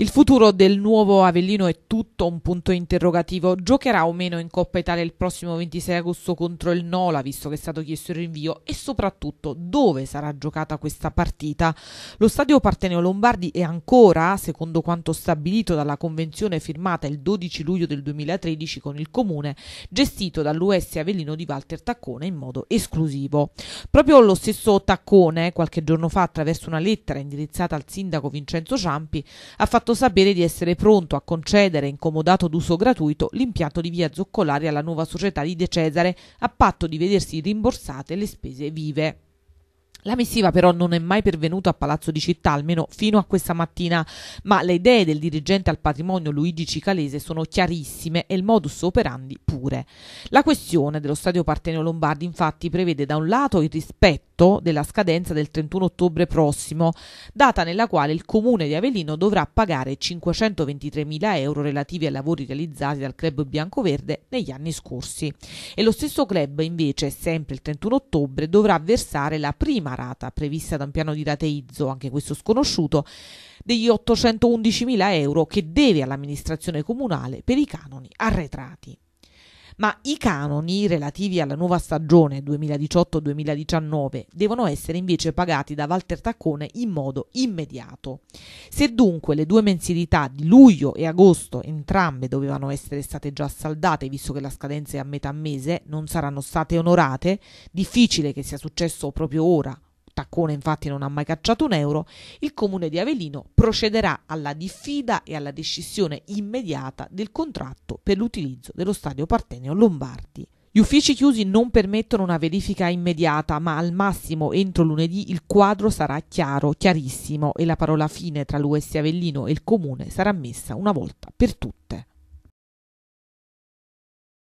Il futuro del nuovo Avellino è tutto un punto interrogativo. Giocherà o meno in Coppa Italia il prossimo 26 agosto contro il Nola, visto che è stato chiesto il rinvio? E soprattutto, dove sarà giocata questa partita? Lo stadio Parteneo Lombardi è ancora, secondo quanto stabilito dalla convenzione firmata il 12 luglio del 2013 con il Comune, gestito dall'US Avellino di Walter Taccone in modo esclusivo. Proprio lo stesso Taccone, qualche giorno fa, attraverso una lettera indirizzata al sindaco Vincenzo Ciampi, ha fatto fatto sapere di essere pronto a concedere incomodato d'uso gratuito l'impianto di via Zoccolari alla nuova società di De Cesare a patto di vedersi rimborsate le spese vive. La missiva però non è mai pervenuta a Palazzo di Città, almeno fino a questa mattina, ma le idee del dirigente al patrimonio Luigi Cicalese sono chiarissime e il modus operandi pure. La questione dello stadio Partenio Lombardi infatti prevede da un lato il rispetto della scadenza del 31 ottobre prossimo, data nella quale il comune di Avellino dovrà pagare 523.000 euro relativi ai lavori realizzati dal club biancoverde negli anni scorsi. E lo stesso club invece, sempre il 31 ottobre, dovrà versare la prima una rata prevista da un piano di rateizzo, anche questo sconosciuto, degli 811.000 euro che deve all'amministrazione comunale per i canoni arretrati ma i canoni relativi alla nuova stagione 2018-2019 devono essere invece pagati da Walter Taccone in modo immediato. Se dunque le due mensilità di luglio e agosto entrambe dovevano essere state già saldate visto che la scadenza è a metà mese, non saranno state onorate, difficile che sia successo proprio ora Taccone infatti non ha mai cacciato un euro, il comune di Avellino procederà alla diffida e alla descissione immediata del contratto per l'utilizzo dello stadio Partenio Lombardi. Gli uffici chiusi non permettono una verifica immediata, ma al massimo entro lunedì il quadro sarà chiaro, chiarissimo e la parola fine tra l'US Avellino e il comune sarà messa una volta per tutte.